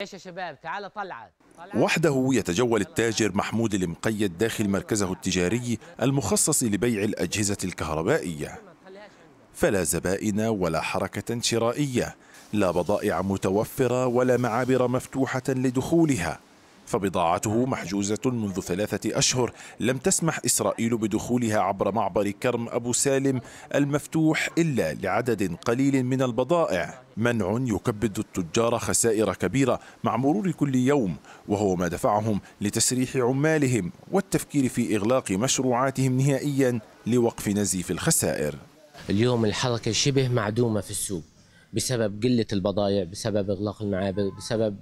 ايش يا شباب تعال طلعه وحده يتجول التاجر محمود المقيد داخل مركزه التجاري المخصص لبيع الأجهزة الكهربائية فلا زبائن ولا حركة شرائية لا بضائع متوفرة ولا معابر مفتوحة لدخولها فبضاعته محجوزة منذ ثلاثة أشهر لم تسمح إسرائيل بدخولها عبر معبر كرم أبو سالم المفتوح إلا لعدد قليل من البضائع منع يكبد التجار خسائر كبيرة مع مرور كل يوم وهو ما دفعهم لتسريح عمالهم والتفكير في إغلاق مشروعاتهم نهائيا لوقف نزيف الخسائر اليوم الحركة شبه معدومة في السوق بسبب قلة البضائع بسبب إغلاق المعابر بسبب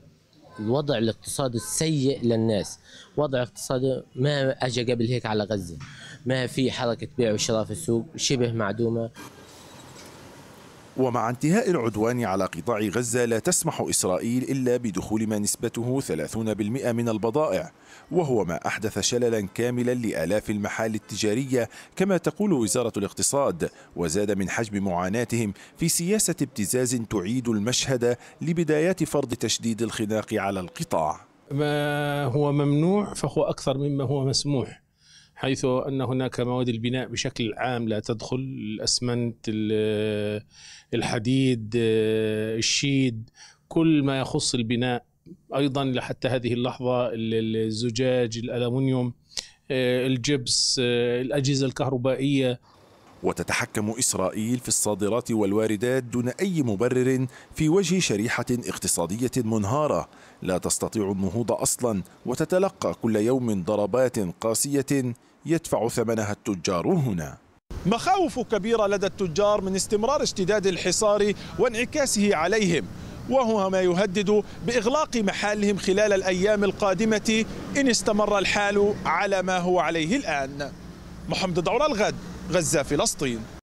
الوضع الاقتصادي السيء للناس وضع اقتصادي ما اجى قبل هيك على غزه ما في حركه بيع وشراء في السوق شبه معدومه ومع انتهاء العدوان على قطاع غزة لا تسمح إسرائيل إلا بدخول ما نسبته 30% من البضائع وهو ما أحدث شللا كاملا لآلاف المحال التجارية كما تقول وزارة الاقتصاد وزاد من حجم معاناتهم في سياسة ابتزاز تعيد المشهد لبدايات فرض تشديد الخناق على القطاع ما هو ممنوع فهو أكثر مما هو مسموح حيث ان هناك مواد البناء بشكل عام لا تدخل الاسمنت الحديد الشيد كل ما يخص البناء ايضا لحتى هذه اللحظه الزجاج الالومنيوم آه، الجبس آه، الاجهزه الكهربائيه وتتحكم إسرائيل في الصادرات والواردات دون أي مبرر في وجه شريحة اقتصادية منهارة لا تستطيع النهوض أصلا وتتلقى كل يوم ضربات قاسية يدفع ثمنها التجار هنا مخاوف كبيرة لدى التجار من استمرار اشتداد الحصار وانعكاسه عليهم وهو ما يهدد بإغلاق محالهم خلال الأيام القادمة إن استمر الحال على ما هو عليه الآن محمد دورة الغد غزة فلسطين